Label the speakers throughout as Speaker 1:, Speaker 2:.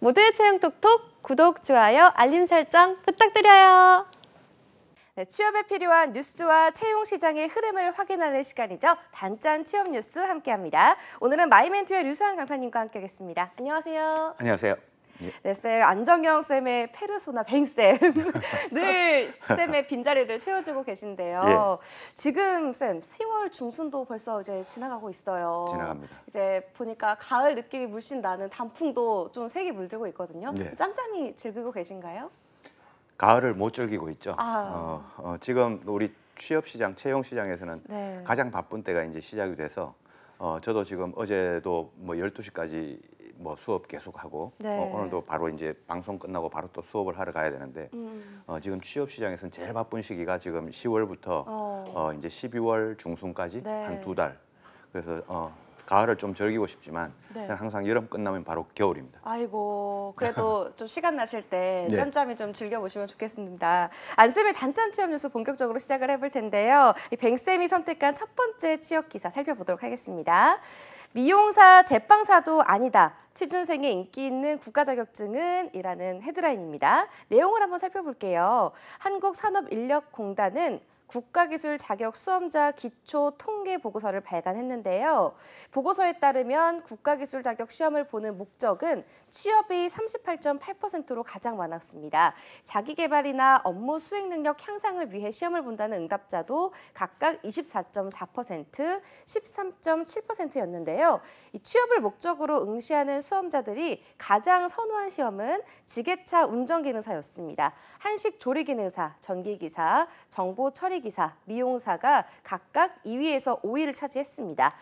Speaker 1: 모두의 채용 톡톡 구독, 좋아요, 알림 설정 부탁드려요. 네, 취업에 필요한 뉴스와 채용 시장의 흐름을 확인하는 시간이죠. 단짠 취업 뉴스 함께합니다. 오늘은 마이멘토의 류수환 강사님과 함께하겠습니다. 안녕하세요. 안녕하세요. 예. 네, 쌤 안정영 쌤의 페르소나 뱅쌤 늘 쌤의 빈자리를 채워주고 계신데요. 예. 지금 쌤 10월 중순도 벌써 이제 지나가고 있어요. 지나갑니다. 이제 보니까 가을 느낌이 물씬 나는 단풍도 좀 색이 물들고 있거든요. 예. 짬짬이 즐기고 계신가요?
Speaker 2: 가을을 못 즐기고 있죠. 아. 어, 어, 지금 우리 취업 시장, 채용 시장에서는 네. 가장 바쁜 때가 이제 시작이 돼서 어, 저도 지금 어제도 뭐 12시까지 뭐 수업 계속하고 어, 네. 어, 오늘도 바로 이제 방송 끝나고 바로 또 수업을 하러 가야 되는데 음. 어, 지금 취업 시장에서는 제일 바쁜 시기가 지금 10월부터 어, 어 이제 12월 중순까지 네. 한두 달. 그래서 어, 가을을 좀 즐기고 싶지만 네. 항상 여름 끝나면 바로 겨울입니다.
Speaker 1: 아이고 그래도 좀 시간 나실 때 짬짬이 네. 좀 즐겨보시면 좋겠습니다. 안쌤의 단짠 취업 뉴스 본격적으로 시작을 해볼 텐데요. 이 뱅쌤이 선택한 첫 번째 취업 기사 살펴보도록 하겠습니다. 미용사, 제빵사도 아니다. 취준생의 인기 있는 국가 자격증은 이라는 헤드라인입니다. 내용을 한번 살펴볼게요. 한국산업인력공단은 국가기술 자격 수험자 기초 통계 보고서를 발간했는데요. 보고서에 따르면 국가기술 자격 시험을 보는 목적은 취업이 38.8%로 가장 많았습니다. 자기개발이나 업무 수행 능력 향상을 위해 시험을 본다는 응답자도 각각 24.4%, 13.7%였는데요. 이 취업을 목적으로 응시하는 수험자들이 가장 선호한 시험은 지게차 운전기능사였습니다. 한식 조리기능사, 전기기사, 정보 처리 사회기사, 미용사가 각각 2위에서 5위를 차지했습니다.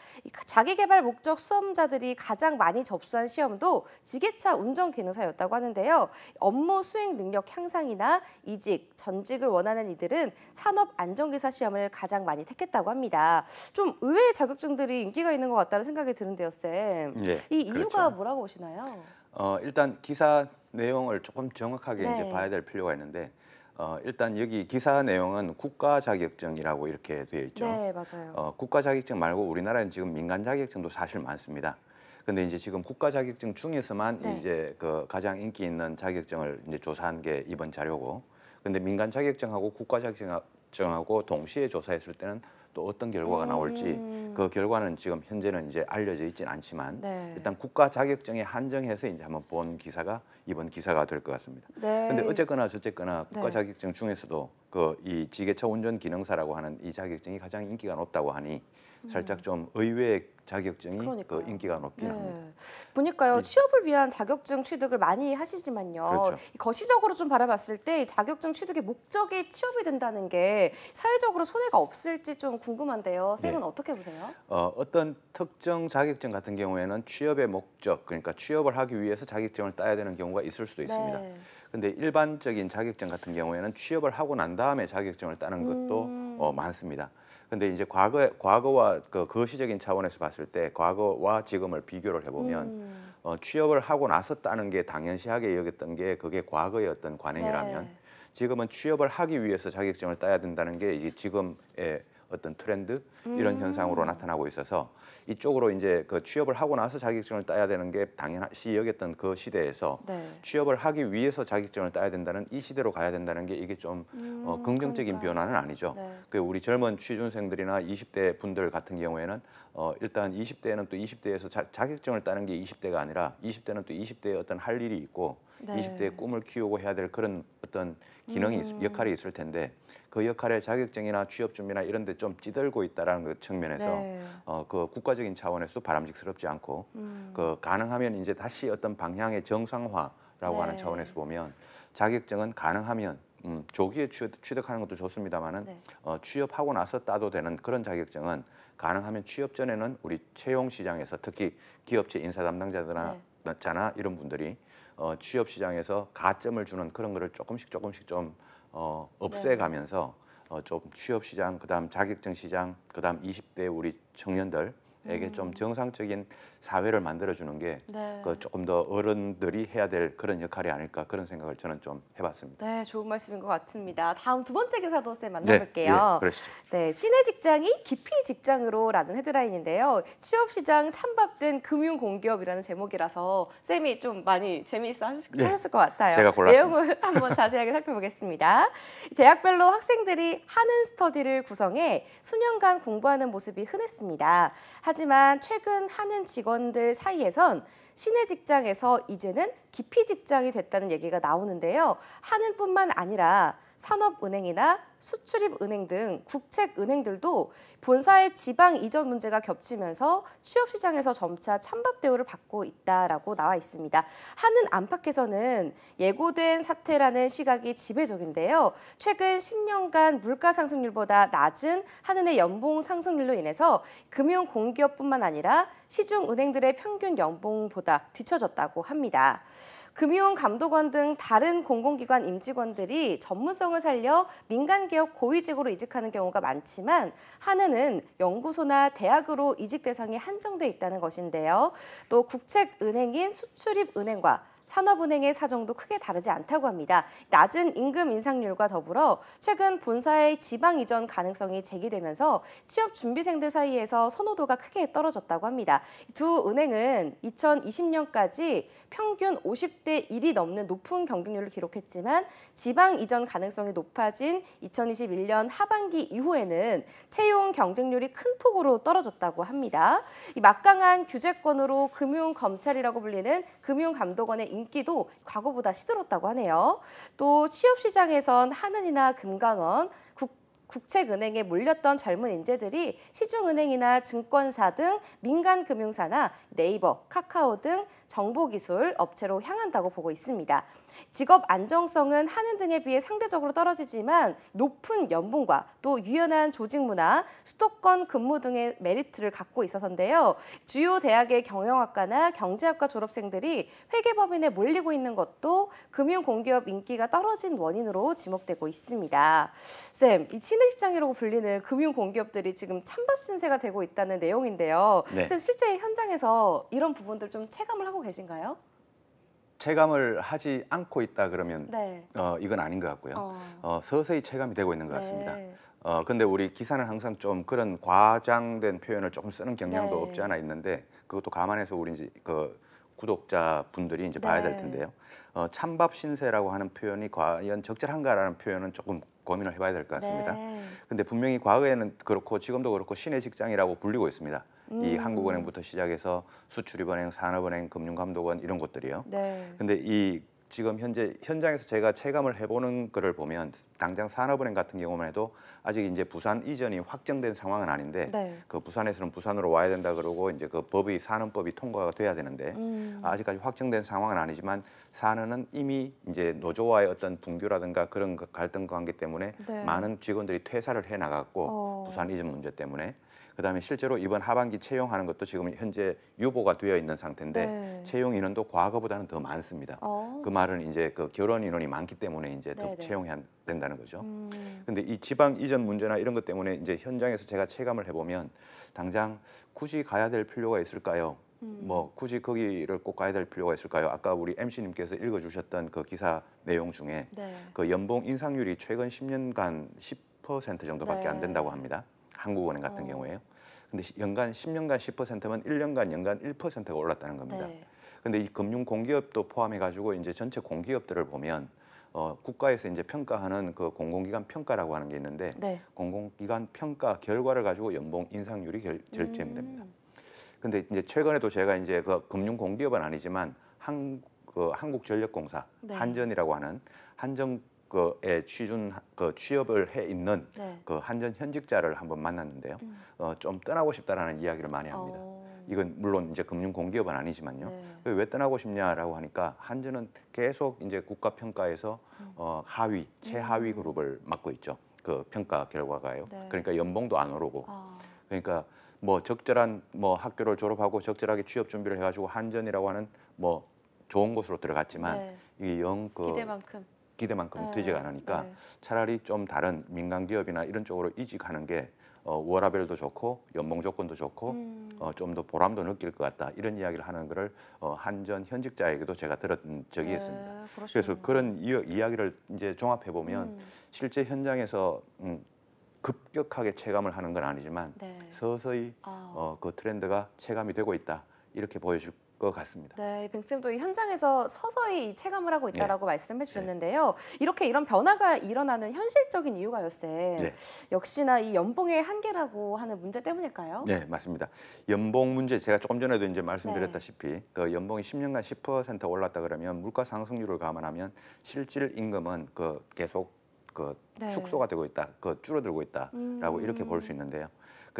Speaker 1: 자기개발 목적 수험자들이 가장 많이 접수한 시험도 지게차 운전 기능사였다고 하는데요. 업무 수행 능력 향상이나 이직, 전직을 원하는 이들은 산업 안전기사 시험을 가장 많이 택했다고 합니다. 좀 의외의 자격증들이 인기가 있는 것 같다는 생각이 드는데요, 쌤. 예, 이 이유가 그렇죠. 뭐라고 보시나요?
Speaker 2: 어, 일단 기사 내용을 조금 정확하게 네. 이제 봐야 될 필요가 있는데 어, 일단 여기 기사 내용은 국가 자격증이라고 이렇게 되어 있죠.
Speaker 1: 네, 맞아요.
Speaker 2: 어, 국가 자격증 말고 우리나라는 지금 민간 자격증도 사실 많습니다. 근데 이제 지금 국가 자격증 중에서만 네. 이제 그 가장 인기 있는 자격증을 이제 조사한 게 이번 자료고. 근데 민간 자격증하고 국가 자격증하고 동시에 조사했을 때는 또 어떤 결과가 나올지 음. 그 결과는 지금 현재는 이제 알려져 있지는 않지만 네. 일단 국가 자격증에 한정해서 이제 한번 본 기사가 이번 기사가 될 것 같습니다. 그런데 네. 어쨌거나 저쨌거나 국가 네. 자격증 중에서도 그 이 지게차 운전 기능사라고 하는 이 자격증이 가장 인기가 높다고 하니 살짝 음. 좀 의외의 자격증이 그 인기가 높긴 네. 합니다.
Speaker 1: 보니까요 예. 취업을 위한 자격증 취득을 많이 하시지만요 그렇죠. 거시적으로 좀 바라봤을 때 자격증 취득의 목적이 취업이 된다는 게 사회적으로 손해가 없을지 좀 궁금한데요 쌤은 네. 어떻게 보세요?
Speaker 2: 어, 어떤 특정 자격증 같은 경우에는 취업의 목적 그러니까 취업을 하기 위해서 자격증을 따야 되는 경우가 있을 수도 네. 있습니다. 네. 근데 일반적인 자격증 같은 경우에는 취업을 하고 난 다음에 자격증을 따는 것도 어, 음... 어, 많습니다. 근데 이제 과거 과거와 그 거시적인 그 차원에서 봤을 때 과거와 지금을 비교를 해보면 음. 어, 취업을 하고 나섰다는 게 당연시하게 여겼던 게 그게 과거의 어떤 관행이라면 네. 지금은 취업을 하기 위해서 자격증을 따야 된다는 게 이게 지금의 어떤 트렌드 이런 음. 현상으로 나타나고 있어서 이쪽으로 이제 그 취업을 하고 나서 자격증을 따야 되는 게 당연시 여겼던 그 시대에서 네. 취업을 하기 위해서 자격증을 따야 된다는 이 시대로 가야 된다는 게 이게 좀 어, 음, 어, 긍정적인 그러니까. 변화는 아니죠. 네. 그 우리 젊은 취준생들이나 20대 분들 같은 경우에는 어, 일단 20대에는 또 20대에서 자, 자격증을 따는 게 20대가 아니라 20대는 또 20대의 어떤 할 일이 있고 네. 20대의 꿈을 키우고 해야 될 그런 어떤 기능이 음. 역할이 있을 텐데 그 역할에 자격증이나 취업 준비나 이런 데 좀 찌들고 있다라는 그 측면에서 네. 어, 그 국가적인 차원에서도 바람직스럽지 않고 음. 그 가능하면 이제 다시 어떤 방향의 정상화라고 네. 하는 차원에서 보면 자격증은 가능하면 음, 조기에 취득, 하는 것도 좋습니다만은 네. 어, 취업하고 나서 따도 되는 그런 자격증은 가능하면 취업 전에는 우리 채용 시장에서 특히 기업체 인사 담당자들이나 네. 이런 분들이 어, 취업 시장에서 가점을 주는 그런 거를 조금씩 조금씩 좀 어, 없애가면서 네. 어, 좀 취업 시장, 그다음 자격증 시장, 그다음 20대 우리 청년들 에게 음. 좀 정상적인 사회를 만들어주는 게 네. 그 조금 더 어른들이 해야 될 그런 역할이 아닐까 그런 생각을 저는 좀 해봤습니다.
Speaker 1: 네, 좋은 말씀인 것 같습니다. 다음 두 번째 기사도 쌤 네, 만나볼게요. 예, 네, 네, 그러죠 네, 시내 직장이 기피 직장으로라는 헤드라인인데요. 취업시장 찬밥된 금융공기업이라는 제목이라서 쌤이 좀 많이 재미있어 하셨, 네, 하셨을 것 같아요. 제가 골랐습니다. 내용을 한번 자세하게 살펴보겠습니다. 대학별로 학생들이 하는 스터디를 구성해 수년간 공부하는 모습이 흔했습니다. 하지만 최근 하는 직원들 사이에선 시내 직장에서 이제는 기피 직장이 됐다는 얘기가 나오는데요. 하는뿐만 아니라 산업은행이나 수출입은행 등 국책은행들도 본사의 지방 이전 문제가 겹치면서 취업시장에서 점차 찬밥 대우를 받고 있다라고 나와 있습니다. 하는 안팎에서는 예고된 사태라는 시각이 지배적인데요. 최근 10년간 물가 상승률보다 낮은 한은의 연봉 상승률로 인해서 금융 공기업뿐만 아니라 시중 은행들의 평균 연봉보다 뒤처졌다고 합니다. 금융감독원 등 다른 공공기관 임직원들이 전문성을 살려 민간기업 고위직으로 이직하는 경우가 많지만 한은은 연구소나 대학으로 이직 대상이 한정돼 있다는 것인데요. 또 국책은행인 수출입은행과 산업은행의 사정도 크게 다르지 않다고 합니다. 낮은 임금 인상률과 더불어 최근 본사의 지방 이전 가능성이 제기되면서 취업 준비생들 사이에서 선호도가 크게 떨어졌다고 합니다. 두 은행은 2020년까지 평균 50대 1이 넘는 높은 경쟁률을 기록했지만 지방 이전 가능성이 높아진 2021년 하반기 이후에는 채용 경쟁률이 큰 폭으로 떨어졌다고 합니다. 이 막강한 규제권으로 금융 검찰이라고 불리는 금융감독원의 인기도 과거보다 시들었다고 하네요. 또 취업 시장에선 하은이나 금강원, 국 국책은행에 몰렸던 젊은 인재들이 시중은행이나 증권사 등 민간 금융사나 네이버, 카카오 등 정보기술 업체로 향한다고 보고 있습니다. 직업 안정성은 하는 등에 비해 상대적으로 떨어지지만 높은 연봉과 또 유연한 조직 문화, 수도권 근무 등의 메리트를 갖고 있어서인데요. 주요 대학의 경영학과나 경제학과 졸업생들이 회계법인에 몰리고 있는 것도 금융공기업 인기가 떨어진 원인으로 지목되고 있습니다. 쌤, 이친 신의시장이라고 불리는 금융공기업들이 지금 찬밥 신세가 되고 있다는 내용인데요. 네. 선생님 실제 현장에서 이런 부분들 좀 체감을 하고 계신가요?
Speaker 2: 체감을 하지 않고 있다 그러면 네. 어, 이건 아닌 것 같고요. 어. 어. 서서히 체감이 되고 있는 것 네. 같습니다. 네. 어, 근데 우리 기사는 항상 좀 그런 과장된 표현을 조금 쓰는 경향도 네. 없지 않아 있는데 그것도 감안해서 우리 이제 그 구독자 분들이 이제 봐야 될 네. 텐데요. 어, 찬밥 신세라고 하는 표현이 과연 적절한가라는 표현은 조금 고민을 해봐야 될 것 같습니다. 네. 근데 분명히 과거에는 그렇고 지금도 그렇고 신의 직장이라고 불리고 있습니다.
Speaker 1: 음. 이 한국은행부터
Speaker 2: 시작해서 수출입은행, 산업은행, 금융감독원 이런 것들이요. 네. 근데 이 지금 현재 현장에서 제가 체감을 해보는 것을 보면 당장 산업은행 같은 경우만 해도 아직 이제 부산 이전이 확정된 상황은 아닌데 네. 그 부산에서는 부산으로 와야 된다 그러고 이제 그 법이 산업법이 통과가 돼야 되는데 음. 아직까지 확정된 상황은 아니지만 산은은 이미 이제 노조와의 어떤 분규라든가 그런 그 갈등 관계 때문에 네. 많은 직원들이 퇴사를 해 나갔고 어. 부산 이전 문제 때문에 그다음에 실제로 이번 하반기 채용하는 것도 지금 현재 유보가 되어 있는 상태인데 네. 채용 인원도 과거보다는 더 많습니다. 어. 그 말은 이제 그 결혼 인원이 많기 때문에 이제 더 채용해야 된다는 거죠. 음. 근데 이 지방 이전 문제나 이런 것 때문에 이제 현장에서 제가 체감을 해보면 당장 굳이 가야 될 필요가 있을까요? 음. 뭐 굳이 거기를 꼭 가야 될 필요가 있을까요? 아까 우리 MC님께서 읽어주셨던 그 기사 내용 중에 네. 그 연봉 인상률이 최근 10년간 10% 정도밖에 네. 안 된다고 합니다. 한국은행 같은 어. 경우에요. 근데 연간 10년간 10%면 1년간 연간 1%가 올랐다는 겁니다. 네. 근데 이 금융 공기업도 포함해 가지고 이제 전체 공기업들을 보면 어, 국가에서 이제 평가하는 그 공공기관 평가라고 하는 게 있는데 네. 공공기관 평가 결과를 가지고 연봉 인상률이 결, 결정됩니다. 음. 근데 이제 최근에도 제가 이제 그 금융 공기업은 아니지만 한그 한국전력공사 네. 한전이라고 하는 한전 그에 취준 그 취업을 해 있는 네. 그 한전 현직자를 한번 만났는데요. 음. 어, 좀 떠나고 싶다라는 이야기를 많이 합니다. 어. 이건 물론 이제 금융 공기업은 아니지만요. 네. 왜 떠나고 싶냐라고 하니까 한전은 계속 이제 국가 평가에서 음. 어, 하위 최하위 음. 그룹을 맡고 있죠. 그 평가 결과가요. 네. 그러니까 연봉도 안 오르고. 아. 그러니까 뭐 적절한 뭐 학교를 졸업하고 적절하게 취업 준비를 해가지고 한전이라고 하는 뭐 좋은 곳으로 들어갔지만 네. 이영그 기대만큼 기대만큼 네, 되지가 않으니까 네. 차라리 좀 다른 민간 기업이나 이런 쪽으로 이직하는 게 어, 워라벨도 좋고 연봉 조건도 좋고 음. 어, 좀더 보람도 느낄 것 같다 이런 이야기를 하는 것을 어, 한전 현직자에게도 제가 들은 적이 네, 있습니다. 그렇습니다. 그래서 그런 이, 야기를 이제 종합해 보면 음. 실제 현장에서 음, 급격하게 체감을 하는 건 아니지만 네. 서서히 아. 어, 그 트렌드가 체감이 되고 있다. 이렇게 보여줄 것 같습니다.
Speaker 1: 네, 뱅쌤도 현장에서 서서히 체감을 하고 있다라고 네. 말씀해 주셨는데요. 이렇게 이런 변화가 일어나는 현실적인 이유가 요새 네. 역시나 이 연봉의 한계라고 하는 문제 때문일까요? 네,
Speaker 2: 맞습니다. 연봉 문제 제가 조금 전에도 이제 말씀드렸다시피 네. 그 연봉이 10년간 10% 올랐다 그러면 물가 상승률을 감안하면 실질 임금은 그 계속 그 네. 축소가 되고 있다, 그 줄어들고 있다라고 음. 이렇게 볼 수 있는데요.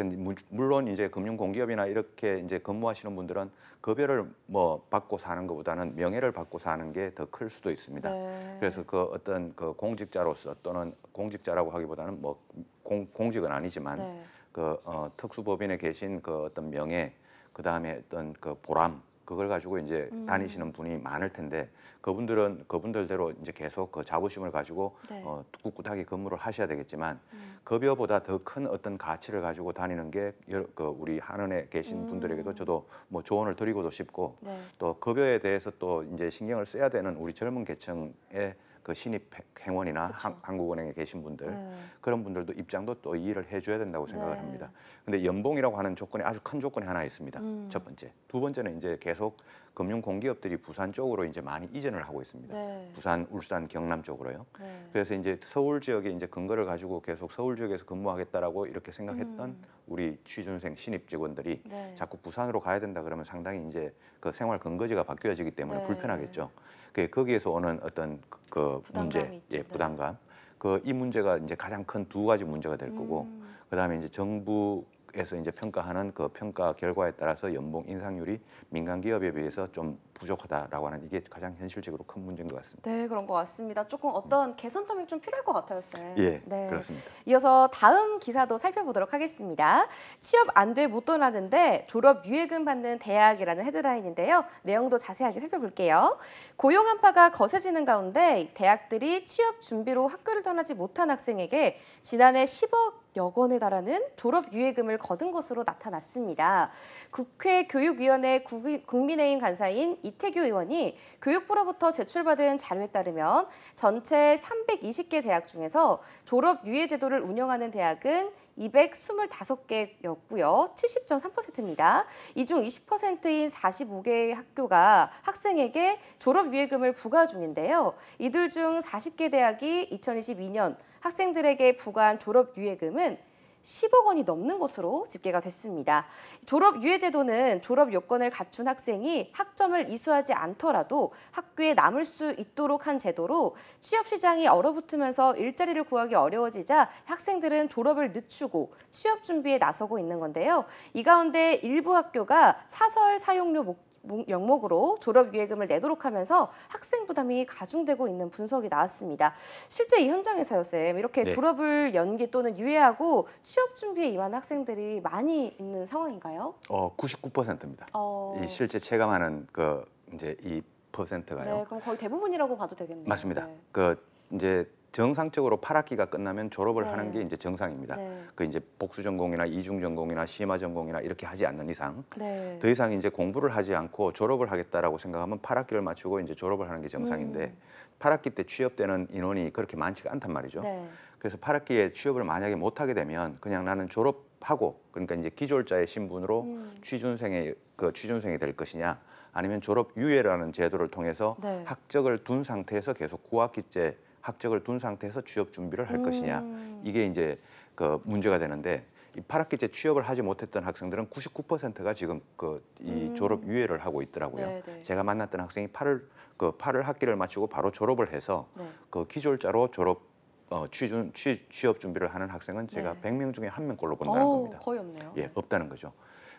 Speaker 2: 그 물론 이제 금융 공기업이나 이렇게 이제 근무하시는 분들은 급여를 뭐 받고 사는 것보다는 명예를 받고 사는 게 더 클 수도 있습니다. 네. 그래서 그 어떤 그 공직자로서 또는 공직자라고 하기보다는 뭐 공, 공직은 아니지만 네. 그 어, 특수법인에 계신 그 어떤 명예 그 다음에 어떤 그 보람 그걸 가지고 이제 음. 다니시는 분이 많을 텐데 그분들은 그분들대로 이제 계속 그 자부심을 가지고 네. 어, 꿋꿋하게 근무를 하셔야 되겠지만 음. 급여보다 더 큰 어떤 가치를 가지고 다니는 게그 우리 한은에 계신 음. 분들에게도 저도 뭐 조언을 드리고도 싶고 네. 또 급여에 대해서 또 이제 신경을 써야 되는 우리 젊은 계층의 그 신입 행원이나 그 한국은행에 계신 분들 네. 그런 분들도 입장도 또 이해를 해줘야 된다고 네. 생각을 네. 합니다. 근데 연봉이라고 하는 조건이 아주 큰 조건이 하나 있습니다. 음. 첫 번째, 두 번째는 이제 계속 금융 공기업들이 부산 쪽으로 이제 많이 이전을 하고 있습니다. 네. 부산, 울산, 경남 쪽으로요. 네. 그래서 이제 서울 지역에 이제 근거를 가지고 계속 서울 지역에서 근무하겠다라고 이렇게 생각했던 음. 우리 취준생 신입 직원들이 네. 자꾸 부산으로 가야 된다 그러면 상당히 이제 그 생활 근거지가 바뀌어지기 때문에 불편하겠죠. 그 거기에서 오는 어떤 그, 그 문제, 있죠, 예, 네. 부담감. 그 이 문제가 이제 가장 큰 두 가지 문제가 될 거고 음. 그다음에 이제 정부 에서 이제 평가하는 그 평가 결과에 따라서 연봉 인상률이 민간 기업에 비해서 좀 부족하다라고 하는 이게 가장 현실적으로 큰 문제인 것 같습니다.
Speaker 1: 네, 그런 것 같습니다. 조금 어떤 개선점이 좀 필요할 것 같아요, 쌤. 예, 네. 그렇습니다. 이어서 다음 기사도 살펴보도록 하겠습니다. 취업 안 돼 못 떠나는데 졸업 유예금 받는 대학이라는 헤드라인인데요. 내용도 자세하게 살펴볼게요. 고용 한파가 거세지는 가운데 대학들이 취업 준비로 학교를 떠나지 못한 학생에게 지난해 10억 여건에 달하는 졸업 유예금을 거둔 것으로 나타났습니다. 국회 교육위원회 국민의힘 간사인 이태규 의원이 교육부로부터 제출받은 자료에 따르면 전체 320개 대학 중에서 졸업 유예 제도를 운영하는 대학은 225개였고요. 70.3%입니다. 이 중 20%인 45개의 학교가 학생에게 졸업 유예금을 부과 중인데요. 이들 중 40개 대학이 2022년 학생들에게 부과한 졸업 유예금은 10억 원이 넘는 것으로 집계가 됐습니다. 졸업 유예 제도는 졸업 요건을 갖춘 학생이 학점을 이수하지 않더라도 학교에 남을 수 있도록 한 제도로 취업 시장이 얼어붙으면서 일자리를 구하기 어려워지자 학생들은 졸업을 늦추고 취업 준비에 나서고 있는 건데요. 이 가운데 일부 학교가 사설 사용료 목표 영목으로 졸업유예금을 내도록 하면서 학생 부담이 가중되고 있는 분석이 나왔습니다. 실제 이 현장에서요, 쌤. 이렇게 네. 졸업을 연기 또는 유예하고 취업 준비에 임한 학생들이 많이 있는 상황인가요?
Speaker 2: 어, 99%입니다.
Speaker 1: 어... 이 실제
Speaker 2: 체감하는 그 이제 이 퍼센트가요. 네,
Speaker 1: 그럼 거의 대부분이라고 봐도 되겠네요. 맞습니다. 네.
Speaker 2: 그 이제 정상적으로 8학기가 끝나면 졸업을 네. 하는 게 이제 정상입니다. 네. 그 이제 복수 전공이나 이중 전공이나 심화 전공이나 이렇게 하지 않는 이상 네. 더 이상 이제 공부를 하지 않고 졸업을 하겠다라고 생각하면 8학기를 마치고 이제 졸업을 하는 게 정상인데 음. 8학기 때 취업되는 인원이 그렇게 많지가 않단 말이죠. 네. 그래서 8학기에 취업을 만약에 못 하게 되면 그냥 나는 졸업하고 그러니까 이제 기졸자의 신분으로 음. 취준생의 그 취준생이 될 것이냐 아니면 졸업 유예라는 제도를 통해서 네. 학적을 둔 상태에서 계속 9학기째 학적을 둔 상태에서 취업 준비를 할 음. 것이냐 이게 이제 그 문제가 되는데 이 8학기째 취업을 하지 못했던 학생들은 99%가 지금 그이 음. 졸업 유예를 하고 있더라고요. 네네. 네. 제가 만났던 학생이 8월 그 8월 학기를 마치고 바로 졸업을 해서 네. 그 기졸자로 졸업 어, 취준, 취, 취업 준비를 하는 학생은 제가 네. 100명 중에 한 명꼴로 본다는 오,
Speaker 1: 겁니다. 거의 없네요.
Speaker 2: 예, 없다는 거죠.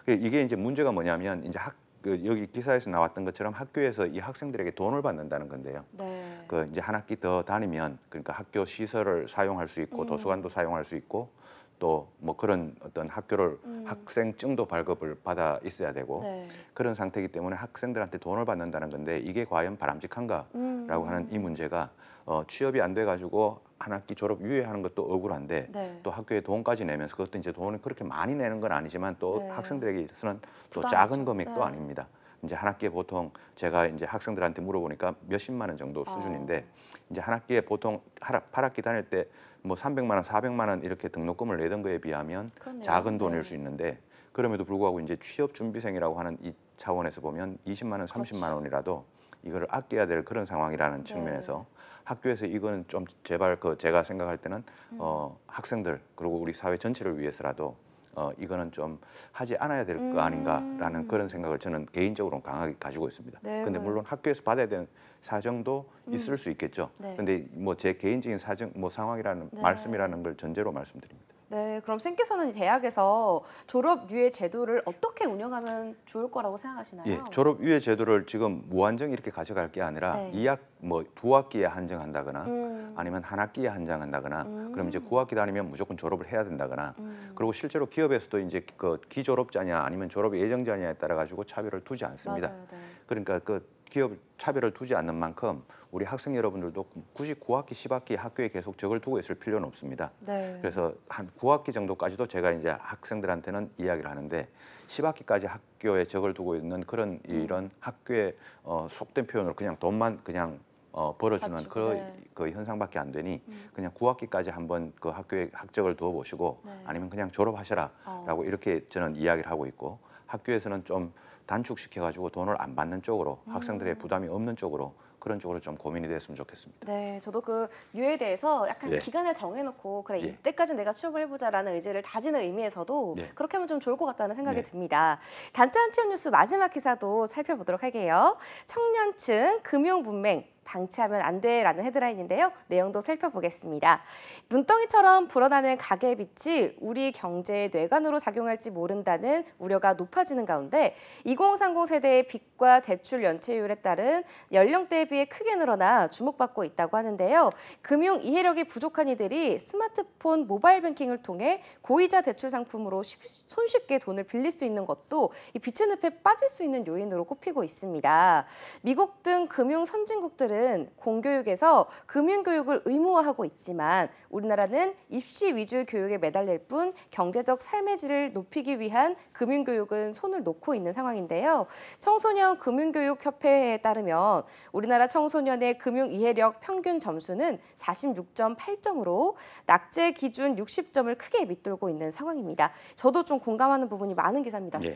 Speaker 2: 그 이게 이제 문제가 뭐냐면 이제 학그 여기 기사에서 나왔던 것처럼 학교에서 이 학생들에게 돈을 받는다는 건데요. 네. 그 이제 한 학기 더 다니면 그러니까 학교 시설을 사용할 수 있고 음. 도서관도 사용할 수 있고 또 뭐 그런 어떤 학교를 음. 학생증도 발급을 받아 있어야 되고 네. 그런 상태이기 때문에 학생들한테 돈을 받는다는 건데 이게 과연 바람직한가라고 음. 하는 이 문제가 어, 취업이 안 돼 가지고 한 학기 졸업 유예하는 것도 억울한데 네. 또 학교에 돈까지 내면서 그것도 이제 돈을 그렇게 많이 내는 건 아니지만 또 네. 학생들에게 있어서는 또 부담이죠. 작은 금액도 네. 아닙니다. 이제 한 학기에 보통 제가 이제 학생들한테 물어보니까 몇십만 원 정도 아. 수준인데 아. 이제 한 학기에 보통 8학기 다닐 때 뭐 300만 원, 400만 원 이렇게 등록금을 내던 거에 비하면 그렇네요. 작은 돈일 네. 수 있는데 그럼에도 불구하고 이제 취업 준비생이라고 하는 이 차원에서 보면 20만 원, 30만 그렇지. 원이라도 이걸 아껴야 될 그런 상황이라는 네. 측면에서 네. 학교에서 이거는 좀 제발 그 제가 생각할 때는 어, 음. 어, 학생들 그리고 우리 사회 전체를 위해서라도 어, 이거는 좀 하지 않아야 될 거 아닌가라는 음. 그런 생각을 저는 개인적으로 강하게 가지고 있습니다. 네, 근데 네. 물론 학교에서 받아야 되는 사정도 음. 있을 수 있겠죠. 네. 근데 뭐 제 개인적인 사정, 뭐 상황이라는 네. 말씀이라는 걸 전제로 말씀드립니다.
Speaker 1: 네, 그럼 쌤께서는 대학에서 졸업 유예 제도를 어떻게 운영하면 좋을 거라고 생각하시나요? 예,
Speaker 2: 졸업 유예 제도를 지금 무한정 이렇게 가져갈 게 아니라 네. 2학 뭐 두 학기에 한정한다거나 음. 아니면 한 학기에 한정한다거나 음. 그럼 이제 9학기 다니면 무조건 졸업을 해야 된다거나 음. 그리고 실제로 기업에서도 이제 그 기졸업자냐 아니면 졸업 예정자냐에 따라 가지고 차별을 두지 않습니다. 맞아요, 네. 그러니까 그 기업 차별을 두지 않는 만큼 우리 학생 여러분들도 굳이 9학기, 10학기 학교에 계속 적을 두고 있을 필요는 없습니다. 네. 그래서 한 9학기 정도까지도 제가 이제 학생들한테는 이야기를 하는데 10학기까지 학교에 적을 두고 있는 그런 음. 이런 음. 학교에 어, 속된 표현으로 그냥 돈만 그냥 어, 벌어주는 그, 네. 그 현상밖에 안 되니 음. 그냥 9학기까지 한번 그 학교에 학적을 두어보시고 네. 아니면 그냥 졸업하셔라라고 어. 이렇게 저는 이야기를 하고 있고 학교에서는 좀 단축시켜가지고 돈을 안 받는 쪽으로 음. 학생들의 부담이 없는 쪽으로 그런 쪽으로 좀 고민이 됐으면 좋겠습니다.
Speaker 1: 네, 저도 그 유에 대해서 약간 예. 기간을 정해놓고 그래 예. 이때까지 내가 취업을 해보자라는 의지를 다지는 의미에서도 예. 그렇게 하면 좀 좋을 것 같다는 생각이 네. 듭니다. 단짠 취업 뉴스 마지막 기사도 살펴보도록 할게요. 청년층 금융 분맹 방치하면 안 돼라는 헤드라인인데요. 내용도 살펴보겠습니다. 눈덩이처럼 불어나는 가계 빛이 우리 경제의 뇌관으로 작용할지 모른다는 우려가 높아지는 가운데 2030 세대의 빚과 대출 연체율에 따른 연령대에 비해 크게 늘어나 주목받고 있다고 하는데요. 금융 이해력이 부족한 이들이 스마트폰 모바일 뱅킹을 통해 고이자 대출 상품으로 손쉽게 돈을 빌릴 수 있는 것도 이 빛의 늪에 빠질 수 있는 요인으로 꼽히고 있습니다. 미국 등 금융 선진국들은 같은 공교육에서 금융교육을 의무화하고 있지만 우리나라는 입시 위주 교육에 매달릴 뿐 경제적 삶의 질을 높이기 위한 금융교육은 손을 놓고 있는 상황인데요. 청소년 금융교육협회에 따르면 우리나라 청소년의 금융 이해력 평균 점수는 46.8점으로 낙제 기준 60점을 크게 밑돌고 있는 상황입니다. 저도 좀 공감하는 부분이 많은 기사입니다, 예.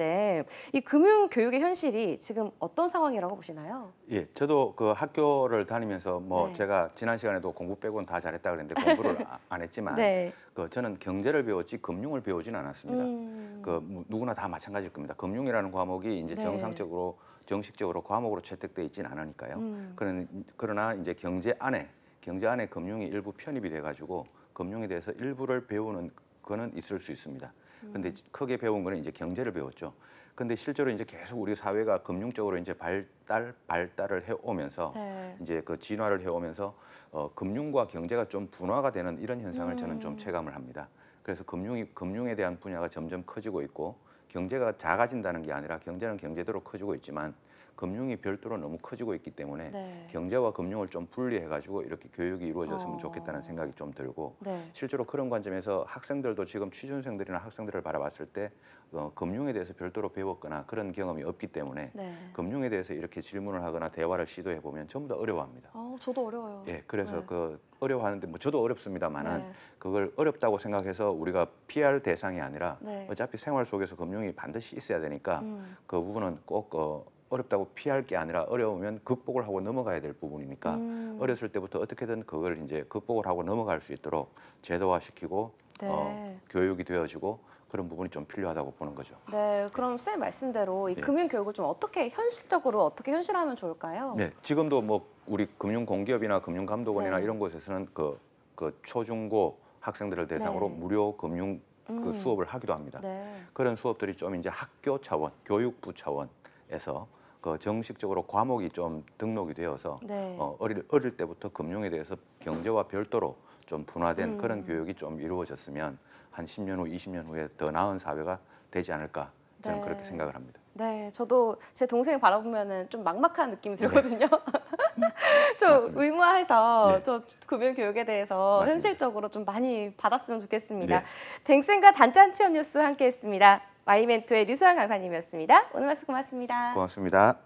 Speaker 1: 쌤. 이 금융 교육의 현실이 지금 어떤 상황이라고 보시나요?
Speaker 2: 예, 저도 그 학교를 학교를 다니면서 뭐 네. 제가 지난 시간에도 공부 빼고는 다 잘했다 그랬는데 공부를 아, 안 했지만 네. 그 저는 경제를 배웠지 금융을 배우지는 않았습니다. 음. 그 뭐 누구나 다 마찬가지일 겁니다. 금융이라는 과목이 이제 네. 정상적으로 정식적으로 과목으로 채택돼 있지는 않으니까요. 음. 그런, 그러나 이제 경제 안에 경제 안에 금융이 일부 편입이 돼가지고 금융에 대해서 일부를 배우는 거는 있을 수 있습니다. 근데 음. 크게 배운 거는 이제 경제를 배웠죠. 근데 실제로 이제 계속 우리 사회가 금융적으로 이제 발달 발달을 해 오면서 네. 이제 그 진화를 해 오면서 어 금융과 경제가 좀 분화가 되는 이런 현상을 음. 저는 좀 음. 체감을 합니다. 그래서 금융이 금융에 대한 분야가 점점 커지고 있고 경제가 작아진다는 게 아니라 경제는 경제대로 커지고 있지만 금융이 별도로 너무 커지고 있기 때문에 네. 경제와 금융을 좀 분리해가지고 이렇게 교육이 이루어졌으면 어. 좋겠다는 생각이 좀 들고 네. 실제로 그런 관점에서 학생들도 지금 취준생들이나 학생들을 바라봤을 때 어, 금융에 대해서 별도로 배웠거나 그런 경험이 없기 때문에 네. 금융에 대해서 이렇게 질문을 하거나 대화를 시도해 보면 전부 다 어려워합니다.
Speaker 1: 어, 저도 어려워요. 예, 그래서 네.
Speaker 2: 그 어려워하는데 뭐 저도 어렵습니다만은 네. 그걸 어렵다고 생각해서 우리가 피할 대상이 아니라 네. 어차피 생활 속에서 금융이 반드시 있어야 되니까 음. 그 부분은 꼭 어, 어렵다고 피할 게 아니라 어려우면 극복을 하고 넘어가야 될 부분이니까 음. 어렸을 때부터 어떻게든 그걸 이제 극복을 하고 넘어갈 수 있도록 제도화시키고
Speaker 1: 네. 어,
Speaker 2: 교육이 되어지고 그런 부분이 좀 필요하다고 보는 거죠.
Speaker 1: 네, 그럼 쌤 말씀대로 이 예. 금융 교육을 좀 어떻게 현실적으로 어떻게 현실화하면 좋을까요? 네,
Speaker 2: 지금도 뭐 우리 금융 공기업이나 금융 감독원이나 네. 이런 곳에서는 그, 그 초중고 학생들을 대상으로 네. 무료 금융 그 음. 수업을 하기도 합니다. 네. 그런 수업들이 좀 이제 학교 차원, 교육부 차원 에서 그 정식적으로 과목이 좀 등록이 되어서 네. 어, 어릴, 어릴 때부터 금융에 대해서 경제와 별도로 좀 분화된 음. 그런 교육이 좀 이루어졌으면 한 10년 후, 20년 후에 더 나은 사회가 되지 않을까 저는 네. 그렇게 생각을 합니다.
Speaker 1: 네, 저도 제동생 바라보면 좀 막막한 느낌이 네. 들거든요. 네. 좀 맞습니다. 의무화해서 네. 금융 교육에 대해서 맞습니다. 현실적으로 좀 많이 받았으면 좋겠습니다. 네. 뱅쌤과 단짠 취업 뉴스 함께했습니다. 마이멘토의 류수환 강사님이었습니다. 오늘 말씀 고맙습니다.
Speaker 2: 고맙습니다.